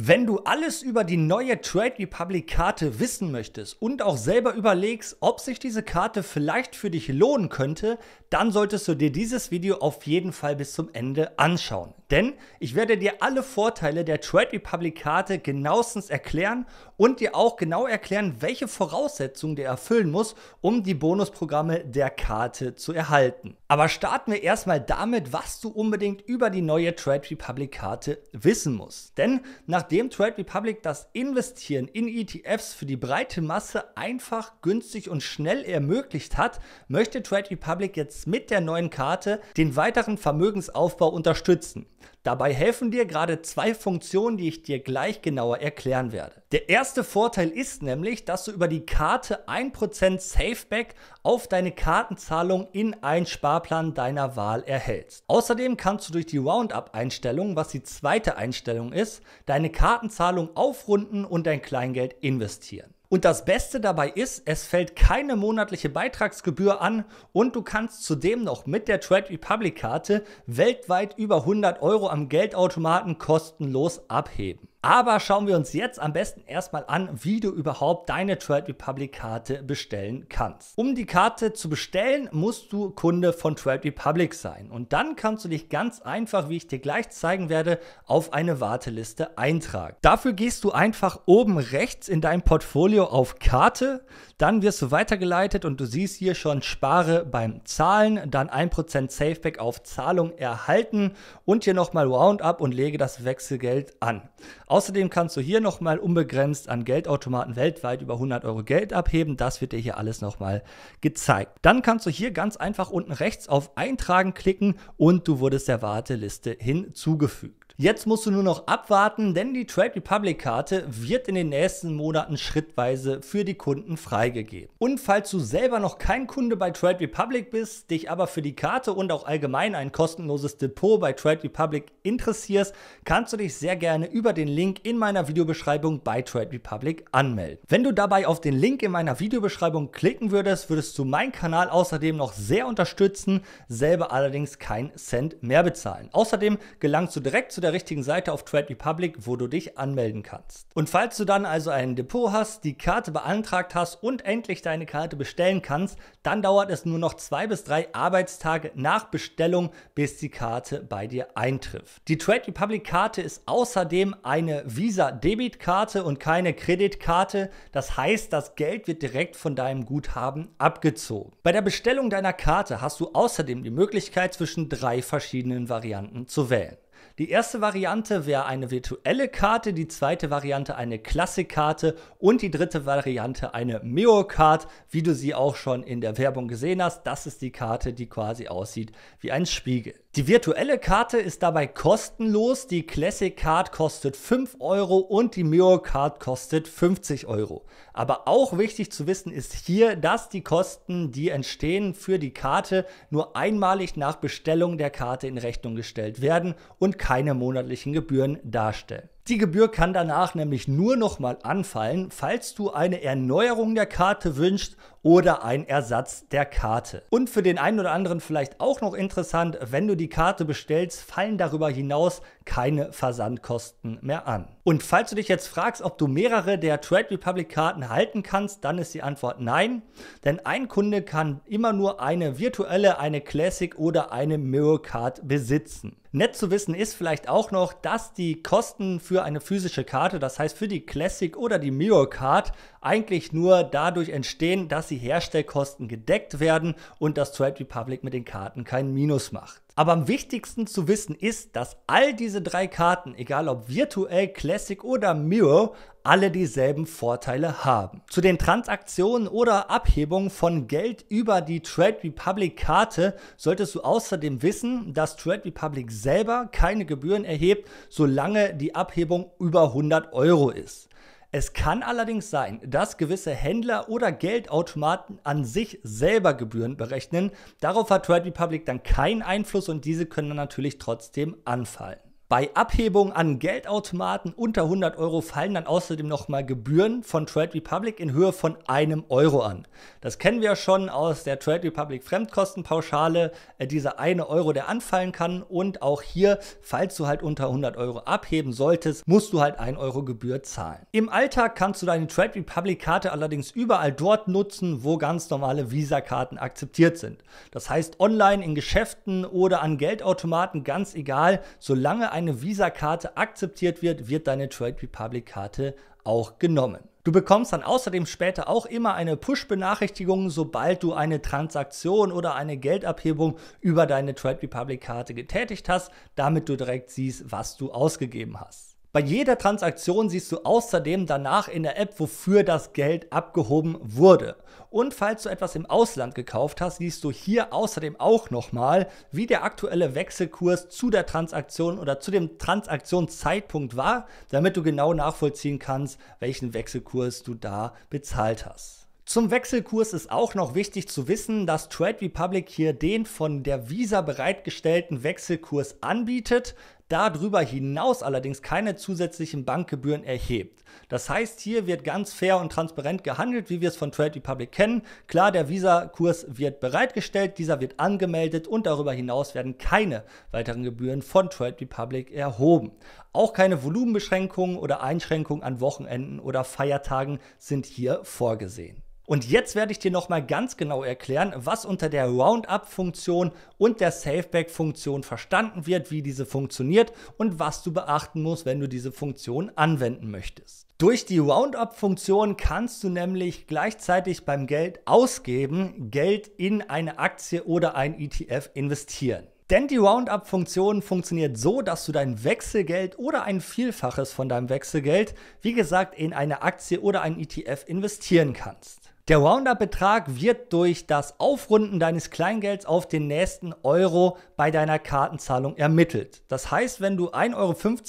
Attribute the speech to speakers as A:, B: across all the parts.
A: Wenn du alles über die neue Trade Republic Karte wissen möchtest und auch selber überlegst, ob sich diese Karte vielleicht für dich lohnen könnte, dann solltest du dir dieses Video auf jeden Fall bis zum Ende anschauen. Denn ich werde dir alle Vorteile der Trade Republic Karte genauestens erklären und dir auch genau erklären, welche Voraussetzungen du erfüllen musst, um die Bonusprogramme der Karte zu erhalten. Aber starten wir erstmal damit, was du unbedingt über die neue Trade Republic Karte wissen musst. Denn nach nachdem Trade Republic das Investieren in ETFs für die breite Masse einfach, günstig und schnell ermöglicht hat, möchte Trade Republic jetzt mit der neuen Karte den weiteren Vermögensaufbau unterstützen. Dabei helfen dir gerade zwei Funktionen, die ich dir gleich genauer erklären werde. Der erste Vorteil ist nämlich, dass du über die Karte 1% Safeback auf deine Kartenzahlung in einen Sparplan deiner Wahl erhältst. Außerdem kannst du durch die Roundup-Einstellung, was die zweite Einstellung ist, deine Kartenzahlung aufrunden und dein Kleingeld investieren. Und das Beste dabei ist, es fällt keine monatliche Beitragsgebühr an und du kannst zudem noch mit der Trade Republic Karte weltweit über 100 Euro am Geldautomaten kostenlos abheben. Aber schauen wir uns jetzt am besten erstmal an, wie du überhaupt deine Trade Republic Karte bestellen kannst. Um die Karte zu bestellen, musst du Kunde von Trade Republic sein. Und dann kannst du dich ganz einfach, wie ich dir gleich zeigen werde, auf eine Warteliste eintragen. Dafür gehst du einfach oben rechts in dein Portfolio auf Karte, dann wirst du weitergeleitet und du siehst hier schon Spare beim Zahlen, dann 1% Safeback auf Zahlung erhalten und hier nochmal Roundup und lege das Wechselgeld an. Außerdem kannst du hier nochmal unbegrenzt an Geldautomaten weltweit über 100 Euro Geld abheben. Das wird dir hier alles nochmal gezeigt. Dann kannst du hier ganz einfach unten rechts auf Eintragen klicken und du wurdest der Warteliste hinzugefügt. Jetzt musst du nur noch abwarten, denn die Trade Republic Karte wird in den nächsten Monaten schrittweise für die Kunden freigegeben. Und falls du selber noch kein Kunde bei Trade Republic bist, dich aber für die Karte und auch allgemein ein kostenloses Depot bei Trade Republic interessierst, kannst du dich sehr gerne über den Link in meiner Videobeschreibung bei Trade Republic anmelden. Wenn du dabei auf den Link in meiner Videobeschreibung klicken würdest, würdest du meinen Kanal außerdem noch sehr unterstützen, selber allerdings keinen Cent mehr bezahlen. Außerdem gelangst du direkt zu der der richtigen Seite auf Trade Republic, wo du dich anmelden kannst. Und falls du dann also ein Depot hast, die Karte beantragt hast und endlich deine Karte bestellen kannst, dann dauert es nur noch zwei bis drei Arbeitstage nach Bestellung, bis die Karte bei dir eintrifft. Die Trade Republic Karte ist außerdem eine Visa Debit Karte und keine Kreditkarte. Das heißt, das Geld wird direkt von deinem Guthaben abgezogen. Bei der Bestellung deiner Karte hast du außerdem die Möglichkeit, zwischen drei verschiedenen Varianten zu wählen. Die erste Variante wäre eine virtuelle Karte, die zweite Variante eine Klassikkarte und die dritte Variante eine Meo-Card, wie du sie auch schon in der Werbung gesehen hast. Das ist die Karte, die quasi aussieht wie ein Spiegel. Die virtuelle Karte ist dabei kostenlos, die Classic Card kostet 5 Euro und die Miro Card kostet 50 Euro. Aber auch wichtig zu wissen ist hier, dass die Kosten, die entstehen für die Karte, nur einmalig nach Bestellung der Karte in Rechnung gestellt werden und keine monatlichen Gebühren darstellen. Die Gebühr kann danach nämlich nur nochmal anfallen, falls du eine Erneuerung der Karte wünschst oder ein Ersatz der Karte. Und für den einen oder anderen vielleicht auch noch interessant, wenn du die Karte bestellst, fallen darüber hinaus keine Versandkosten mehr an. Und falls du dich jetzt fragst, ob du mehrere der Trade Republic Karten halten kannst, dann ist die Antwort nein, denn ein Kunde kann immer nur eine virtuelle, eine Classic oder eine Mirror Card besitzen. Nett zu wissen ist vielleicht auch noch, dass die Kosten für eine physische Karte, das heißt für die Classic oder die Mirror Card, eigentlich nur dadurch entstehen, dass die Herstellkosten gedeckt werden und dass Trade Republic mit den Karten keinen Minus macht. Aber am wichtigsten zu wissen ist, dass all diese drei Karten, egal ob virtuell, Classic oder Mirror, alle dieselben Vorteile haben. Zu den Transaktionen oder Abhebungen von Geld über die Trade Republic Karte solltest du außerdem wissen, dass Trade Republic selber keine Gebühren erhebt, solange die Abhebung über 100 Euro ist. Es kann allerdings sein, dass gewisse Händler oder Geldautomaten an sich selber Gebühren berechnen. Darauf hat Trade Republic dann keinen Einfluss und diese können dann natürlich trotzdem anfallen. Bei Abhebung an Geldautomaten unter 100 Euro fallen dann außerdem nochmal Gebühren von Trade Republic in Höhe von einem Euro an. Das kennen wir schon aus der Trade Republic Fremdkostenpauschale, äh, dieser eine Euro, der anfallen kann. Und auch hier, falls du halt unter 100 Euro abheben solltest, musst du halt 1 Euro Gebühr zahlen. Im Alltag kannst du deine Trade Republic Karte allerdings überall dort nutzen, wo ganz normale Visa-Karten akzeptiert sind. Das heißt online in Geschäften oder an Geldautomaten, ganz egal, solange ein eine Visa-Karte akzeptiert wird, wird deine Trade Republic-Karte auch genommen. Du bekommst dann außerdem später auch immer eine Push-Benachrichtigung, sobald du eine Transaktion oder eine Geldabhebung über deine Trade Republic-Karte getätigt hast, damit du direkt siehst, was du ausgegeben hast. Bei jeder Transaktion siehst du außerdem danach in der App, wofür das Geld abgehoben wurde. Und falls du etwas im Ausland gekauft hast, siehst du hier außerdem auch nochmal, wie der aktuelle Wechselkurs zu der Transaktion oder zu dem Transaktionszeitpunkt war, damit du genau nachvollziehen kannst, welchen Wechselkurs du da bezahlt hast. Zum Wechselkurs ist auch noch wichtig zu wissen, dass Trade Republic hier den von der Visa bereitgestellten Wechselkurs anbietet darüber hinaus allerdings keine zusätzlichen Bankgebühren erhebt. Das heißt, hier wird ganz fair und transparent gehandelt, wie wir es von Trade Republic kennen. Klar, der Visa-Kurs wird bereitgestellt, dieser wird angemeldet und darüber hinaus werden keine weiteren Gebühren von Trade Republic erhoben. Auch keine Volumenbeschränkungen oder Einschränkungen an Wochenenden oder Feiertagen sind hier vorgesehen. Und jetzt werde ich dir nochmal ganz genau erklären, was unter der Roundup-Funktion und der Saveback-Funktion verstanden wird, wie diese funktioniert und was du beachten musst, wenn du diese Funktion anwenden möchtest. Durch die Roundup-Funktion kannst du nämlich gleichzeitig beim Geld ausgeben, Geld in eine Aktie oder ein ETF investieren. Denn die Roundup-Funktion funktioniert so, dass du dein Wechselgeld oder ein Vielfaches von deinem Wechselgeld, wie gesagt, in eine Aktie oder ein ETF investieren kannst. Der Roundup-Betrag wird durch das Aufrunden deines Kleingelds auf den nächsten Euro bei deiner Kartenzahlung ermittelt. Das heißt, wenn du 1,50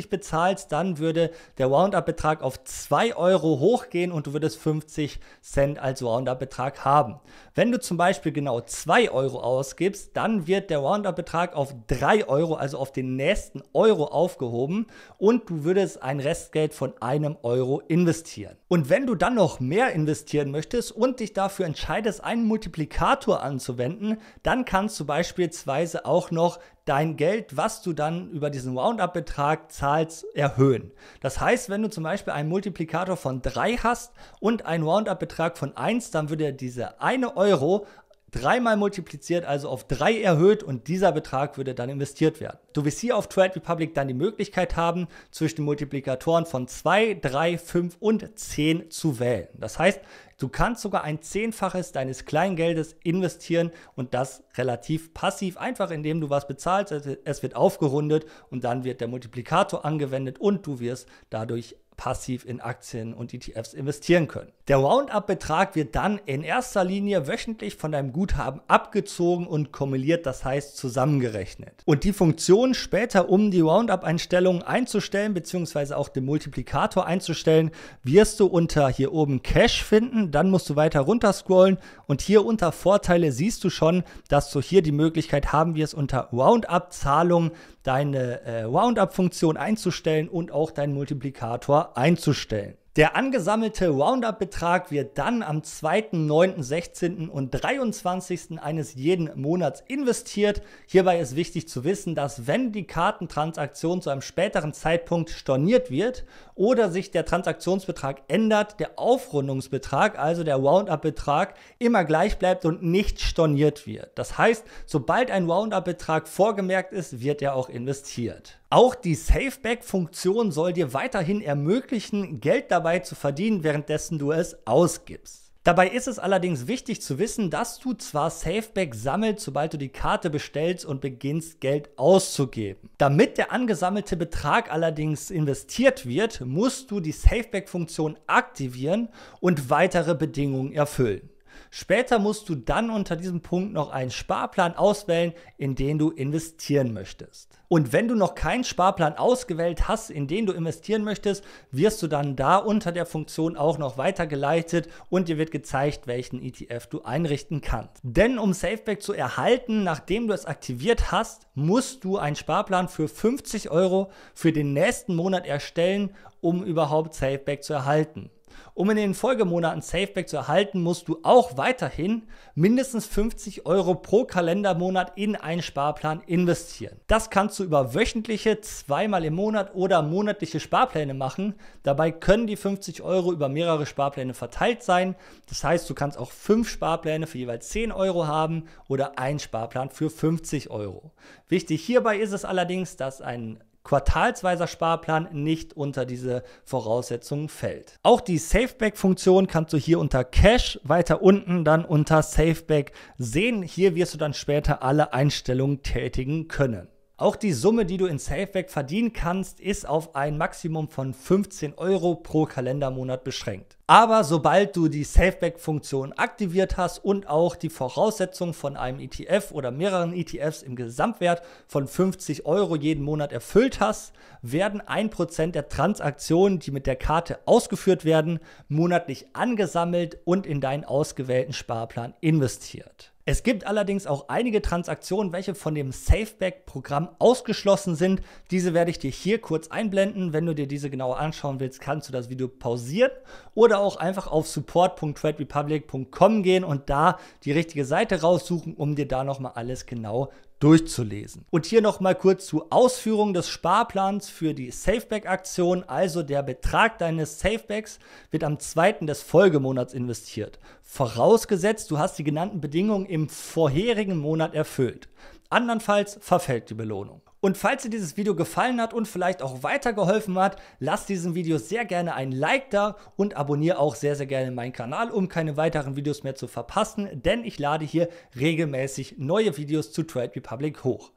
A: Euro bezahlst, dann würde der Roundup-Betrag auf 2 Euro hochgehen und du würdest 50 Cent als Roundup-Betrag haben. Wenn du zum Beispiel genau 2 Euro ausgibst, dann wird der Roundup-Betrag auf 3 Euro, also auf den nächsten Euro aufgehoben und du würdest ein Restgeld von einem Euro investieren. Und wenn du dann noch mehr investieren möchtest und dich dafür entscheidest, einen Multiplikator anzuwenden, dann kannst du beispielsweise auch noch dein Geld, was du dann über diesen Roundup-Betrag zahlst, erhöhen. Das heißt, wenn du zum Beispiel einen Multiplikator von 3 hast und einen Roundup-Betrag von 1, dann würde dieser 1 Euro dreimal multipliziert, also auf drei erhöht und dieser Betrag würde dann investiert werden. Du wirst hier auf Trade Republic dann die Möglichkeit haben, zwischen den Multiplikatoren von 2, 3, 5 und 10 zu wählen. Das heißt, du kannst sogar ein Zehnfaches deines Kleingeldes investieren und das relativ passiv, einfach indem du was bezahlst, es wird aufgerundet und dann wird der Multiplikator angewendet und du wirst dadurch passiv in Aktien und ETFs investieren können. Der Roundup-Betrag wird dann in erster Linie wöchentlich von deinem Guthaben abgezogen und kumuliert, das heißt zusammengerechnet. Und die Funktion später, um die Roundup-Einstellung einzustellen bzw. auch den Multiplikator einzustellen, wirst du unter hier oben Cash finden, dann musst du weiter runter scrollen und hier unter Vorteile siehst du schon, dass du hier die Möglichkeit haben wirst, unter Roundup-Zahlung deine äh, Roundup-Funktion einzustellen und auch deinen Multiplikator einzustellen. Der angesammelte Roundup-Betrag wird dann am 2., 9., 16. und 23. eines jeden Monats investiert. Hierbei ist wichtig zu wissen, dass wenn die Kartentransaktion zu einem späteren Zeitpunkt storniert wird oder sich der Transaktionsbetrag ändert, der Aufrundungsbetrag, also der Roundup-Betrag, immer gleich bleibt und nicht storniert wird. Das heißt, sobald ein Roundup-Betrag vorgemerkt ist, wird er auch investiert. Auch die Safeback-Funktion soll dir weiterhin ermöglichen, Geld dabei zu verdienen, währenddessen du es ausgibst. Dabei ist es allerdings wichtig zu wissen, dass du zwar Safeback sammelst, sobald du die Karte bestellst und beginnst Geld auszugeben. Damit der angesammelte Betrag allerdings investiert wird, musst du die Safeback-Funktion aktivieren und weitere Bedingungen erfüllen. Später musst du dann unter diesem Punkt noch einen Sparplan auswählen, in den du investieren möchtest. Und wenn du noch keinen Sparplan ausgewählt hast, in den du investieren möchtest, wirst du dann da unter der Funktion auch noch weitergeleitet und dir wird gezeigt, welchen ETF du einrichten kannst. Denn um Safeback zu erhalten, nachdem du es aktiviert hast, musst du einen Sparplan für 50 Euro für den nächsten Monat erstellen, um überhaupt Safeback zu erhalten. Um in den Folgemonaten Safeback zu erhalten, musst du auch weiterhin mindestens 50 Euro pro Kalendermonat in einen Sparplan investieren. Das kannst du über wöchentliche, zweimal im Monat oder monatliche Sparpläne machen. Dabei können die 50 Euro über mehrere Sparpläne verteilt sein. Das heißt, du kannst auch fünf Sparpläne für jeweils 10 Euro haben oder einen Sparplan für 50 Euro. Wichtig hierbei ist es allerdings, dass ein quartalsweiser Sparplan nicht unter diese Voraussetzungen fällt. Auch die Saveback-Funktion kannst du hier unter Cash weiter unten dann unter Saveback sehen. Hier wirst du dann später alle Einstellungen tätigen können. Auch die Summe, die du in SafeBack verdienen kannst, ist auf ein Maximum von 15 Euro pro Kalendermonat beschränkt. Aber sobald du die SafeBack-Funktion aktiviert hast und auch die Voraussetzung von einem ETF oder mehreren ETFs im Gesamtwert von 50 Euro jeden Monat erfüllt hast, werden 1% der Transaktionen, die mit der Karte ausgeführt werden, monatlich angesammelt und in deinen ausgewählten Sparplan investiert. Es gibt allerdings auch einige Transaktionen, welche von dem SafeBack-Programm ausgeschlossen sind. Diese werde ich dir hier kurz einblenden. Wenn du dir diese genauer anschauen willst, kannst du das Video pausieren oder auch einfach auf support.traderepublic.com gehen und da die richtige Seite raussuchen, um dir da nochmal alles genau durchzulesen. Und hier nochmal kurz zur Ausführung des Sparplans für die Safeback-Aktion. Also der Betrag deines Safebacks wird am zweiten des Folgemonats investiert. Vorausgesetzt, du hast die genannten Bedingungen im vorherigen Monat erfüllt. Andernfalls verfällt die Belohnung. Und falls dir dieses Video gefallen hat und vielleicht auch weitergeholfen hat, lass diesem Video sehr gerne ein Like da und abonniere auch sehr, sehr gerne meinen Kanal, um keine weiteren Videos mehr zu verpassen, denn ich lade hier regelmäßig neue Videos zu Trade Republic hoch.